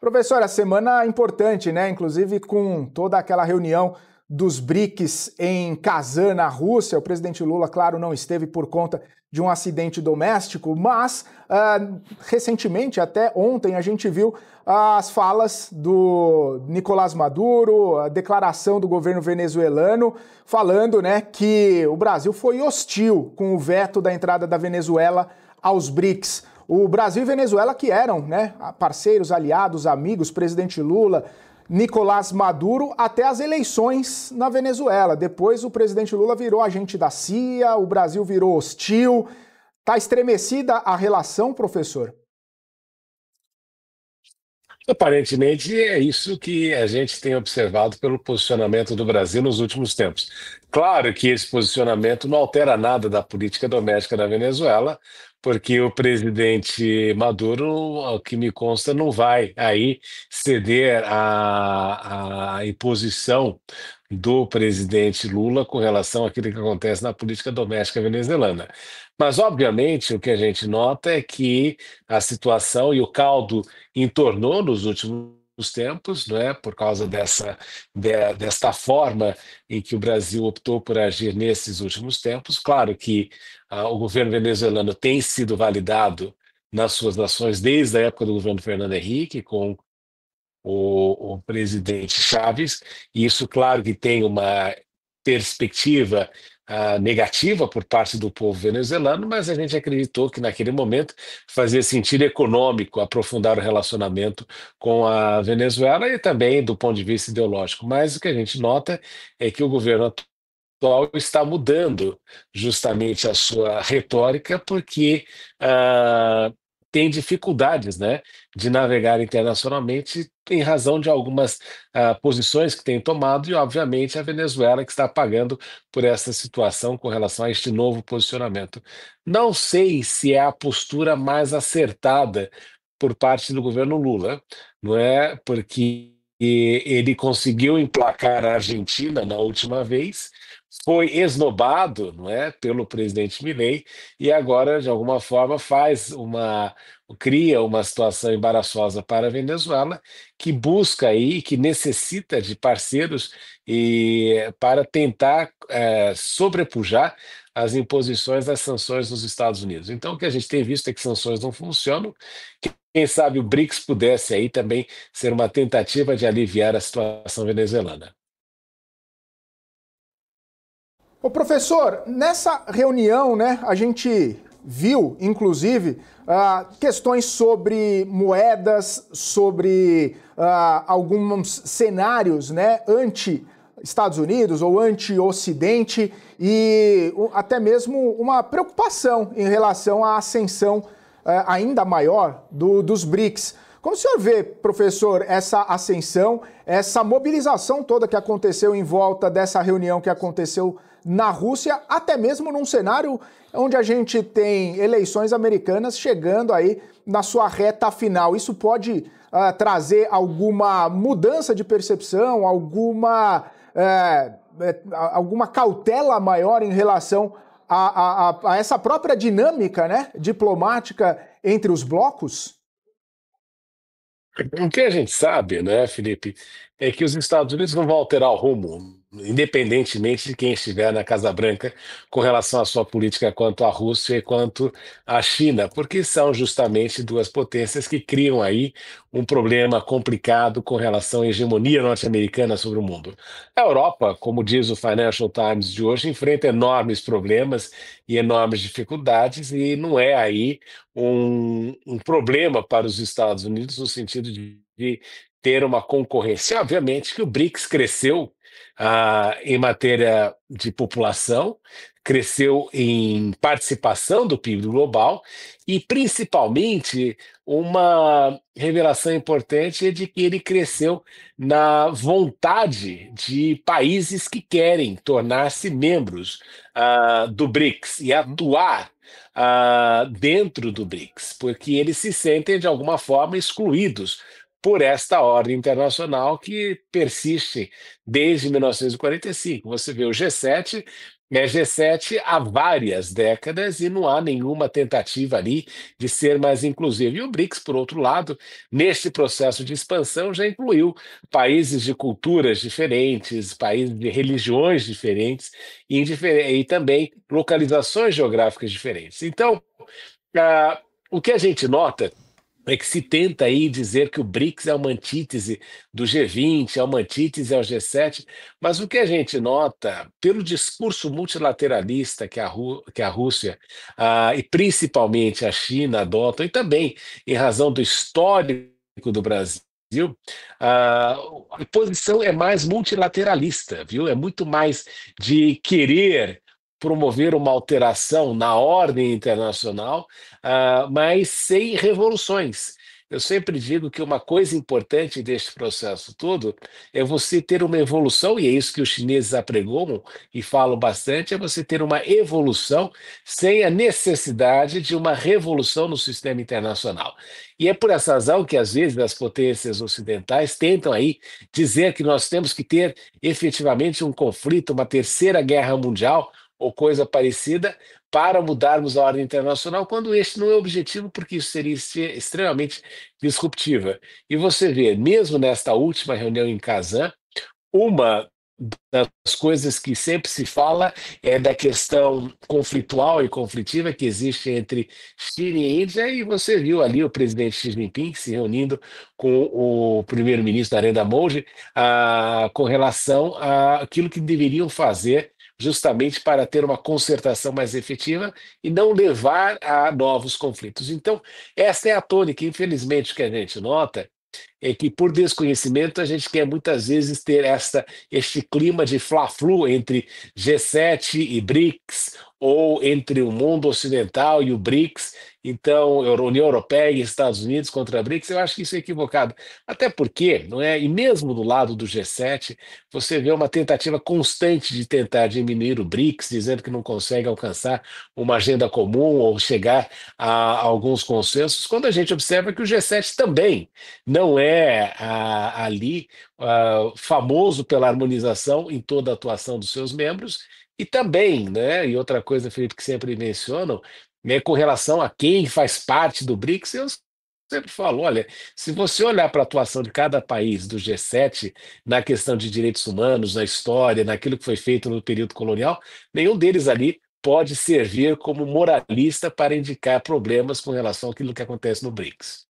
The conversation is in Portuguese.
Professora, semana é importante, né? Inclusive com toda aquela reunião dos BRICS em Kazan, na Rússia. O presidente Lula, claro, não esteve por conta de um acidente doméstico, mas uh, recentemente, até ontem, a gente viu as falas do Nicolás Maduro, a declaração do governo venezuelano, falando né, que o Brasil foi hostil com o veto da entrada da Venezuela aos BRICS. O Brasil e Venezuela, que eram né, parceiros, aliados, amigos, presidente Lula, Nicolás Maduro, até as eleições na Venezuela. Depois o presidente Lula virou agente da CIA, o Brasil virou hostil. Está estremecida a relação, professor? Aparentemente é isso que a gente tem observado pelo posicionamento do Brasil nos últimos tempos. Claro que esse posicionamento não altera nada da política doméstica da Venezuela, porque o presidente Maduro, ao que me consta, não vai aí ceder à, à imposição do presidente Lula com relação àquilo que acontece na política doméstica venezuelana. Mas, obviamente, o que a gente nota é que a situação e o caldo entornou nos últimos últimos tempos, não é? por causa dessa, de, desta forma em que o Brasil optou por agir nesses últimos tempos. Claro que ah, o governo venezuelano tem sido validado nas suas nações desde a época do governo Fernando Henrique, com o, o presidente Chaves, e isso, claro que tem uma perspectiva ah, negativa por parte do povo venezuelano, mas a gente acreditou que naquele momento fazia sentido econômico aprofundar o relacionamento com a Venezuela e também do ponto de vista ideológico. Mas o que a gente nota é que o governo atual atual está mudando justamente a sua retórica, porque uh, tem dificuldades né, de navegar internacionalmente em razão de algumas ah, posições que tem tomado e, obviamente, a Venezuela que está pagando por essa situação com relação a este novo posicionamento. Não sei se é a postura mais acertada por parte do governo Lula, não é? Porque ele conseguiu emplacar a Argentina na última vez foi esnobado não é, pelo presidente Milley e agora, de alguma forma, faz uma cria uma situação embaraçosa para a Venezuela, que busca aí, que necessita de parceiros e para tentar é, sobrepujar as imposições das sanções nos Estados Unidos. Então, o que a gente tem visto é que sanções não funcionam. Quem sabe o BRICS pudesse aí também ser uma tentativa de aliviar a situação venezuelana. Ô professor, nessa reunião, né, a gente viu, inclusive, uh, questões sobre moedas, sobre uh, alguns cenários, né, anti Estados Unidos ou anti-Ocidente e até mesmo uma preocupação em relação à ascensão uh, ainda maior do, dos BRICS. Como o senhor vê, professor, essa ascensão, essa mobilização toda que aconteceu em volta dessa reunião que aconteceu na Rússia, até mesmo num cenário onde a gente tem eleições americanas chegando aí na sua reta final. Isso pode uh, trazer alguma mudança de percepção, alguma, uh, alguma cautela maior em relação a, a, a, essa própria dinâmica né, diplomática entre os blocos? O que a gente sabe, né, Felipe, é que os Estados Unidos não vão alterar o rumo, independentemente de quem estiver na Casa Branca, com relação à sua política quanto à Rússia e quanto à China, porque são justamente duas potências que criam aí um problema complicado com relação à hegemonia norte-americana sobre o mundo. A Europa, como diz o Financial Times de hoje, enfrenta enormes problemas e enormes dificuldades, e não é aí um, um problema para os Estados Unidos no sentido de de ter uma concorrência. Obviamente que o BRICS cresceu ah, em matéria de população, cresceu em participação do PIB global e, principalmente, uma revelação importante é de que ele cresceu na vontade de países que querem tornar-se membros ah, do BRICS e uhum. atuar ah, dentro do BRICS, porque eles se sentem, de alguma forma, excluídos por esta ordem internacional que persiste desde 1945. Você vê o G7, é G7 há várias décadas e não há nenhuma tentativa ali de ser mais inclusivo. E o BRICS, por outro lado, neste processo de expansão, já incluiu países de culturas diferentes, países de religiões diferentes e, e também localizações geográficas diferentes. Então, uh, o que a gente nota é que se tenta aí dizer que o BRICS é uma antítese do G20, é uma antítese ao G7, mas o que a gente nota pelo discurso multilateralista que a, Rú que a Rússia ah, e principalmente a China adotam, e também em razão do histórico do Brasil, Brasil, ah, a posição é mais multilateralista, viu? É muito mais de querer promover uma alteração na ordem internacional, uh, mas sem revoluções. Eu sempre digo que uma coisa importante deste processo todo é você ter uma evolução, e é isso que os chineses apregam e falam bastante, é você ter uma evolução sem a necessidade de uma revolução no sistema internacional. E é por essa razão que, às vezes, as potências ocidentais tentam aí dizer que nós temos que ter efetivamente um conflito, uma terceira guerra mundial, ou coisa parecida para mudarmos a ordem internacional, quando este não é o objetivo, porque isso seria extremamente disruptiva. E você vê, mesmo nesta última reunião em Kazan, uma das coisas que sempre se fala é da questão conflitual e conflitiva que existe entre China e Índia, e você viu ali o presidente Xi Jinping se reunindo com o primeiro-ministro Narendra Modi ah, com relação àquilo que deveriam fazer justamente para ter uma concertação mais efetiva e não levar a novos conflitos. Então, essa é a tônica, infelizmente, que a gente nota é que por desconhecimento a gente quer muitas vezes ter esta, este clima de fla-flu entre G7 e BRICS ou entre o mundo ocidental e o BRICS, então União Europeia e Estados Unidos contra a BRICS, eu acho que isso é equivocado. Até porque, não é? E mesmo do lado do G7, você vê uma tentativa constante de tentar diminuir o BRICS, dizendo que não consegue alcançar uma agenda comum ou chegar a alguns consensos, quando a gente observa que o G7 também não é a, ali a, famoso pela harmonização em toda a atuação dos seus membros e também, né, e outra coisa, Felipe, que sempre mencionam, né, com relação a quem faz parte do BRICS, eu sempre falo, olha, se você olhar para a atuação de cada país do G7 na questão de direitos humanos, na história, naquilo que foi feito no período colonial, nenhum deles ali pode servir como moralista para indicar problemas com relação àquilo que acontece no BRICS.